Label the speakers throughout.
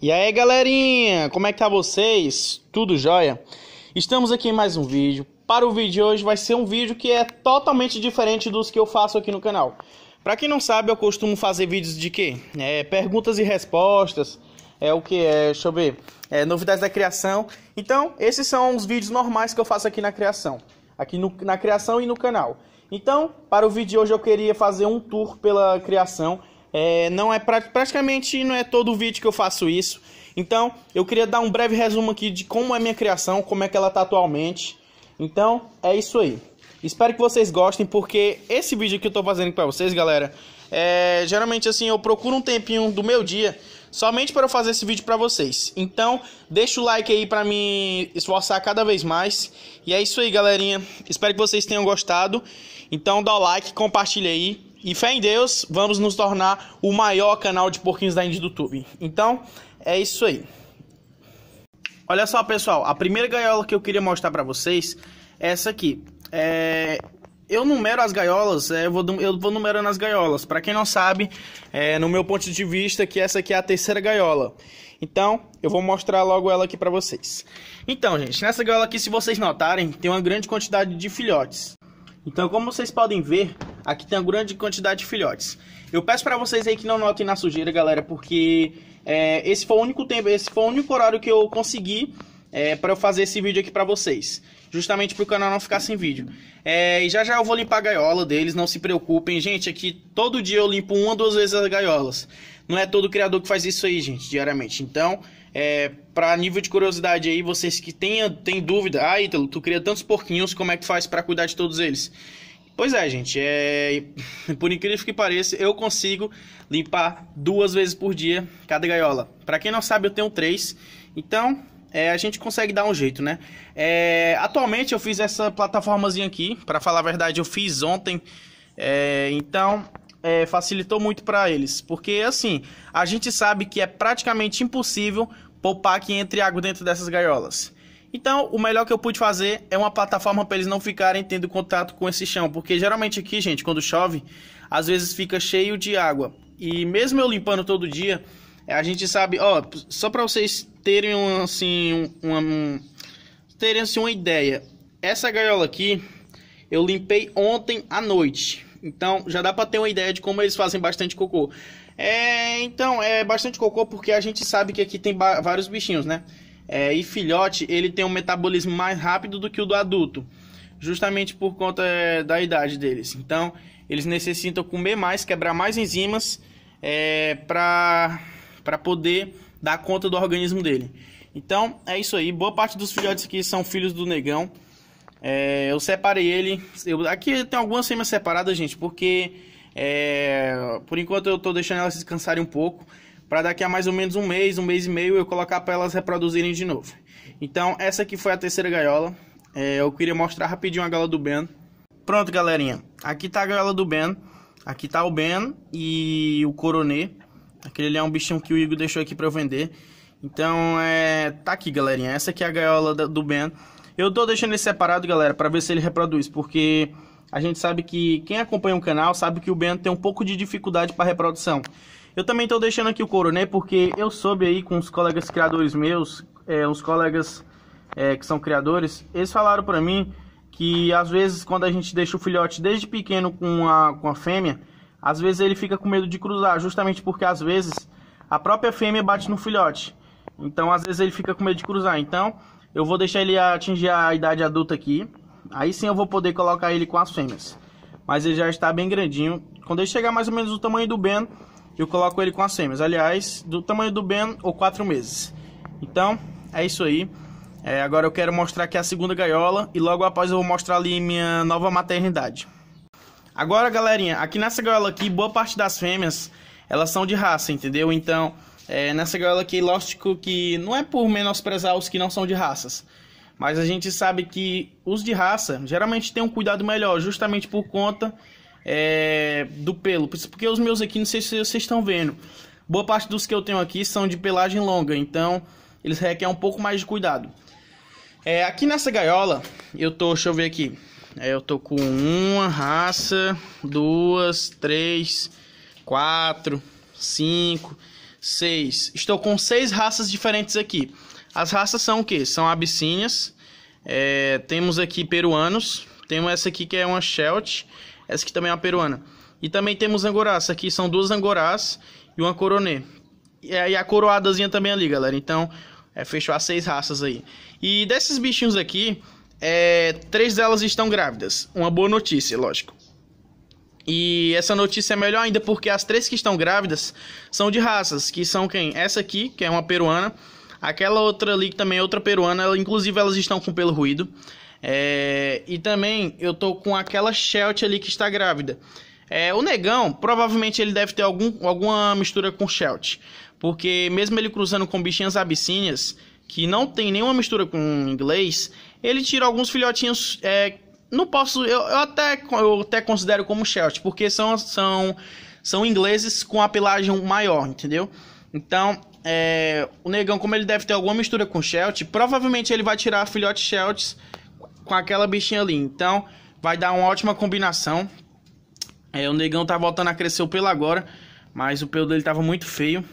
Speaker 1: E aí galerinha, como é que tá vocês? Tudo jóia? Estamos aqui em mais um vídeo. Para o vídeo de hoje vai ser um vídeo que é totalmente diferente dos que eu faço aqui no canal. Para quem não sabe, eu costumo fazer vídeos de quê? É, perguntas e respostas, é o que é, deixa eu ver, é, novidades da criação. Então, esses são os vídeos normais que eu faço aqui na criação, aqui no, na criação e no canal. Então, para o vídeo de hoje eu queria fazer um tour pela criação, é, não é pra, praticamente não é todo vídeo que eu faço isso. Então, eu queria dar um breve resumo aqui de como é minha criação, como é que ela tá atualmente. Então, é isso aí. Espero que vocês gostem, porque esse vídeo que eu tô fazendo para vocês, galera, é, geralmente assim, eu procuro um tempinho do meu dia somente para eu fazer esse vídeo para vocês. Então, deixa o like aí para me esforçar cada vez mais. E é isso aí, galerinha. Espero que vocês tenham gostado. Então, dá o like, compartilha aí e fé em Deus, vamos nos tornar o maior canal de porquinhos da Índia do YouTube. Então, é isso aí. Olha só, pessoal, a primeira gaiola que eu queria mostrar para vocês é essa aqui. É... Eu numero as gaiolas, é, eu, vou, eu vou numerando as gaiolas. Para quem não sabe, é, no meu ponto de vista, que essa aqui é a terceira gaiola. Então, eu vou mostrar logo ela aqui para vocês. Então, gente, nessa gaiola aqui, se vocês notarem, tem uma grande quantidade de filhotes. Então, como vocês podem ver, Aqui tem uma grande quantidade de filhotes. Eu peço para vocês aí que não notem na sujeira, galera, porque é, esse foi o único tempo, esse foi o único horário que eu consegui é, para eu fazer esse vídeo aqui para vocês. Justamente para o canal não ficar sem vídeo. É, e já já eu vou limpar a gaiola deles, não se preocupem. Gente, aqui todo dia eu limpo uma ou duas vezes as gaiolas. Não é todo criador que faz isso aí, gente, diariamente. Então, é, para nível de curiosidade aí, vocês que tenham tem dúvida, ah, Ítalo, tu cria tantos porquinhos, como é que faz para cuidar de todos eles? Pois é, gente, é... por incrível que pareça, eu consigo limpar duas vezes por dia cada gaiola. Para quem não sabe, eu tenho três, então é, a gente consegue dar um jeito, né? É, atualmente eu fiz essa plataformazinha aqui, para falar a verdade, eu fiz ontem, é, então é, facilitou muito para eles, porque assim, a gente sabe que é praticamente impossível poupar que entre água dentro dessas gaiolas. Então, o melhor que eu pude fazer é uma plataforma para eles não ficarem tendo contato com esse chão, porque geralmente aqui, gente, quando chove, às vezes fica cheio de água. E mesmo eu limpando todo dia, a gente sabe, ó, só para vocês terem um, assim, um, terem assim, uma ideia. Essa gaiola aqui, eu limpei ontem à noite. Então, já dá para ter uma ideia de como eles fazem bastante cocô. É, então, é bastante cocô porque a gente sabe que aqui tem vários bichinhos, né? É, e filhote, ele tem um metabolismo mais rápido do que o do adulto, justamente por conta é, da idade deles. Então, eles necessitam comer mais, quebrar mais enzimas é, para poder dar conta do organismo dele. Então, é isso aí. Boa parte dos filhotes aqui são filhos do negão. É, eu separei ele. Eu, aqui tem algumas sêmias separadas, gente, porque é, por enquanto eu estou deixando elas descansarem um pouco para daqui a mais ou menos um mês, um mês e meio eu colocar para elas reproduzirem de novo. Então essa aqui foi a terceira gaiola. É, eu queria mostrar rapidinho a gaiola do Ben. Pronto, galerinha. Aqui tá a gaiola do Ben. Aqui tá o Ben e o Coronê. Aquele é um bichinho que o Igor deixou aqui para eu vender. Então, é, tá aqui, galerinha. Essa aqui é a gaiola do Ben. Eu tô deixando ele separado, galera, para ver se ele reproduz, porque a gente sabe que quem acompanha o canal sabe que o Ben tem um pouco de dificuldade para reprodução. Eu também tô deixando aqui o né? porque eu soube aí com os colegas criadores meus, é, uns colegas é, que são criadores, eles falaram para mim que às vezes quando a gente deixa o filhote desde pequeno com a, com a fêmea, às vezes ele fica com medo de cruzar, justamente porque às vezes a própria fêmea bate no filhote. Então às vezes ele fica com medo de cruzar. Então eu vou deixar ele atingir a idade adulta aqui. Aí sim eu vou poder colocar ele com as fêmeas. Mas ele já está bem grandinho. Quando ele chegar mais ou menos do tamanho do Ben, eu coloco ele com as fêmeas. Aliás, do tamanho do Ben ou 4 meses. Então, é isso aí. É, agora eu quero mostrar aqui a segunda gaiola e logo após eu vou mostrar ali minha nova maternidade. Agora, galerinha, aqui nessa gaiola aqui, boa parte das fêmeas, elas são de raça, entendeu? Então, é, nessa gaiola aqui, lógico que não é por menosprezar os que não são de raças. Mas a gente sabe que os de raça geralmente têm um cuidado melhor, justamente por conta é, do pelo. Porque os meus aqui, não sei se vocês estão vendo. Boa parte dos que eu tenho aqui são de pelagem longa, então eles requerem um pouco mais de cuidado. É, aqui nessa gaiola, eu tô, deixa eu ver aqui. É, eu tô com uma raça, duas, três, quatro, cinco, seis. Estou com seis raças diferentes aqui. As raças são o que? São abissinhas. É, temos aqui peruanos. Temos essa aqui que é uma Shelt. Essa aqui também é uma peruana. E também temos angorás. Aqui são duas angorás e uma coronê. E a coroadazinha também é ali, galera. Então, é, fechou as seis raças aí. E desses bichinhos aqui, é, três delas estão grávidas. Uma boa notícia, lógico. E essa notícia é melhor ainda porque as três que estão grávidas são de raças, que são quem? Essa aqui, que é uma peruana. Aquela outra ali, que também é outra peruana. Ela, inclusive, elas estão com pelo ruído. É, e também eu tô com aquela Shelt ali que está grávida. É, o negão, provavelmente ele deve ter algum, alguma mistura com Shelt. Porque mesmo ele cruzando com bichinhas abissínias, que não tem nenhuma mistura com inglês, ele tira alguns filhotinhos. É, não posso. Eu, eu, até, eu até considero como Shelt, porque são, são, são ingleses com a pelagem maior, entendeu? Então, é, o negão, como ele deve ter alguma mistura com Shelt, provavelmente ele vai tirar filhotes Shelts com aquela bichinha ali. Então, vai dar uma ótima combinação. É, o negão tá voltando a crescer o pelo agora, mas o pelo dele tava muito feio.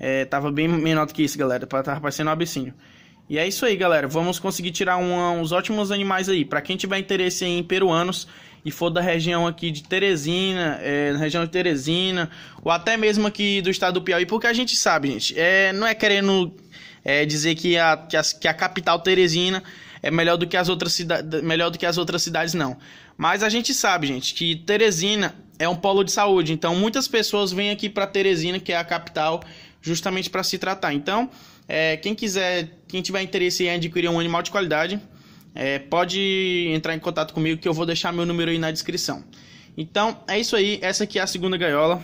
Speaker 1: É, tava bem menor do que isso, galera. Tava parecendo um abissínio. E é isso aí, galera. Vamos conseguir tirar uns ótimos animais aí. Para quem tiver interesse em peruanos e for da região aqui de Teresina, é, na região de Teresina, ou até mesmo aqui do estado do Piauí, porque a gente sabe, gente, é, não é querendo é, dizer que a, que a, que a capital Teresina é melhor do que as outras cidades, melhor do que as outras cidades não. Mas a gente sabe, gente, que Teresina é um polo de saúde, então muitas pessoas vêm aqui para Teresina, que é a capital, justamente para se tratar. Então, é, quem quiser, quem tiver interesse em adquirir um animal de qualidade, é, pode entrar em contato comigo que eu vou deixar meu número aí na descrição. Então, é isso aí, essa aqui é a segunda gaiola.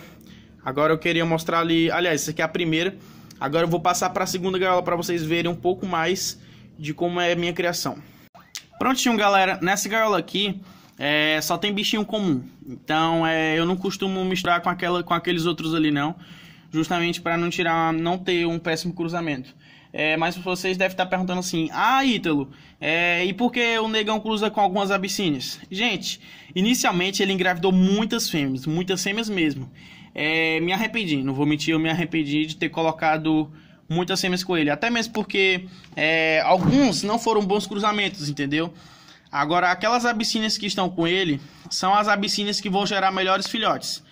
Speaker 1: Agora eu queria mostrar ali, aliás, essa aqui é a primeira. Agora eu vou passar para a segunda gaiola para vocês verem um pouco mais de como é a minha criação. Prontinho, galera. Nessa gaiola aqui, é, só tem bichinho comum. Então, é, eu não costumo misturar com, aquela, com aqueles outros ali, não. Justamente para não tirar, não ter um péssimo cruzamento. É, mas vocês devem estar perguntando assim: Ah, Ítalo, é, e por que o negão cruza com algumas abissínias? Gente, inicialmente ele engravidou muitas fêmeas, muitas fêmeas mesmo. É, me arrependi, não vou mentir, eu me arrependi de ter colocado muitas fêmeas com ele. Até mesmo porque é, alguns não foram bons cruzamentos, entendeu? Agora, aquelas abicínias que estão com ele são as abicínias que vão gerar melhores filhotes.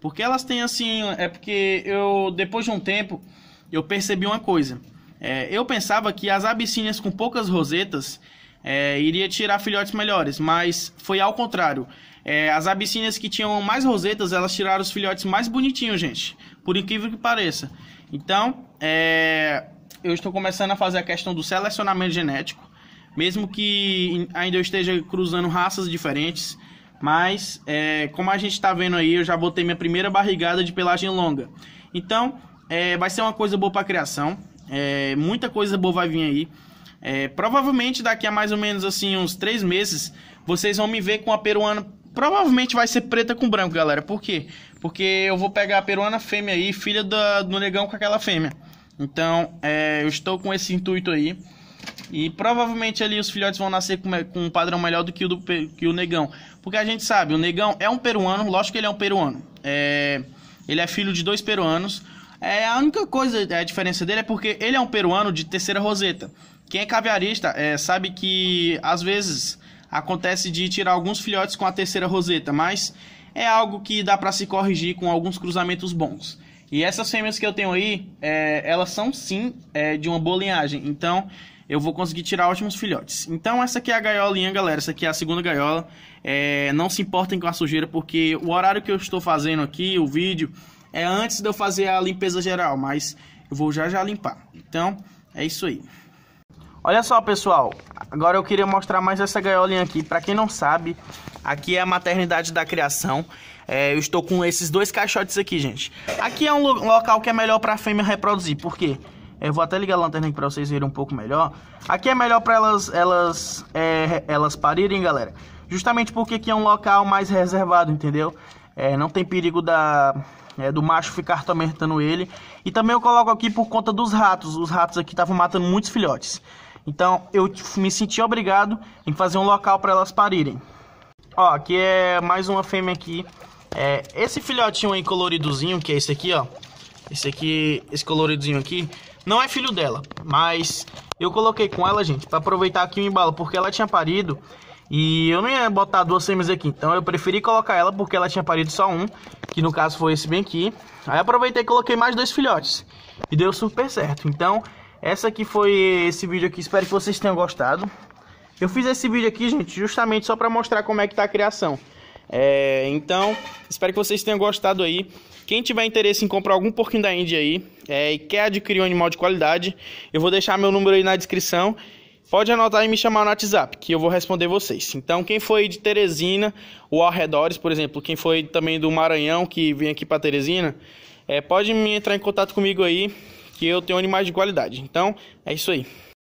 Speaker 1: Porque elas têm assim. É porque eu, depois de um tempo, eu percebi uma coisa. É, eu pensava que as abicínias com poucas rosetas é, iria tirar filhotes melhores, mas foi ao contrário. É, as abicínias que tinham mais rosetas, elas tiraram os filhotes mais bonitinhos, gente. Por incrível que pareça. Então, é, eu estou começando a fazer a questão do selecionamento genético, mesmo que ainda eu esteja cruzando raças diferentes, mas é, como a gente está vendo aí, eu já botei minha primeira barrigada de pelagem longa. Então, é, vai ser uma coisa boa para criação, é, muita coisa boa vai vir aí. É, provavelmente daqui a mais ou menos assim uns três meses, vocês vão me ver com a peruana Provavelmente vai ser preta com branco, galera. Por quê? Porque eu vou pegar a peruana fêmea aí, filha do negão com aquela fêmea. Então, é, eu estou com esse intuito aí. E provavelmente ali os filhotes vão nascer com, com um padrão melhor do que o, do que o negão. Porque a gente sabe, o negão é um peruano, lógico que ele é um peruano. É, ele é filho de dois peruanos. É, a única coisa, é, a diferença dele é porque ele é um peruano de terceira roseta. Quem é caviarista é, sabe que às vezes acontece de tirar alguns filhotes com a terceira roseta, mas é algo que dá para se corrigir com alguns cruzamentos bons. E essas fêmeas que eu tenho aí, é, elas são sim é, de uma boa linhagem, então eu vou conseguir tirar ótimos filhotes. Então essa aqui é a gaiolinha, galera, essa aqui é a segunda gaiola. É, não se importem com a sujeira, porque o horário que eu estou fazendo aqui, o vídeo, é antes de eu fazer a limpeza geral, mas eu vou já já limpar. Então é isso aí. Olha só, pessoal. Agora eu queria mostrar mais essa gaiolinha aqui. Para quem não sabe, aqui é a maternidade da criação. É, eu estou com esses dois caixotes aqui, gente. Aqui é um lo local que é melhor para a fêmea reproduzir. Por quê? Eu vou até ligar a lanterna aqui para vocês verem um pouco melhor. Aqui é melhor para elas, elas, é, elas parirem, galera. Justamente porque aqui é um local mais reservado, entendeu? É, não tem perigo da, é, do macho ficar tormentando ele. E também eu coloco aqui por conta dos ratos. Os ratos aqui estavam matando muitos filhotes. Então eu me senti obrigado em fazer um local para elas parirem. Ó, aqui é mais uma fêmea aqui. É, esse filhotinho aí coloridozinho, que é esse aqui, ó. Esse aqui, esse coloridozinho aqui, não é filho dela, mas eu coloquei com ela, gente, para aproveitar aqui o embalo, porque ela tinha parido e eu não ia botar duas fêmeas aqui, então eu preferi colocar ela porque ela tinha parido só um, que no caso foi esse bem aqui. Aí aproveitei e coloquei mais dois filhotes. E deu super certo. Então, essa aqui foi esse vídeo aqui, espero que vocês tenham gostado. Eu fiz esse vídeo aqui, gente, justamente só para mostrar como é que tá a criação. É, então, espero que vocês tenham gostado aí. Quem tiver interesse em comprar algum porquinho da Índia aí é, e quer adquirir um animal de qualidade, eu vou deixar meu número aí na descrição. Pode anotar e me chamar no WhatsApp, que eu vou responder vocês. Então, quem foi de Teresina ou arredores, por exemplo, quem foi também do Maranhão, que vem aqui para Teresina, é, pode me entrar em contato comigo aí que eu tenho animais de qualidade. Então, é isso aí.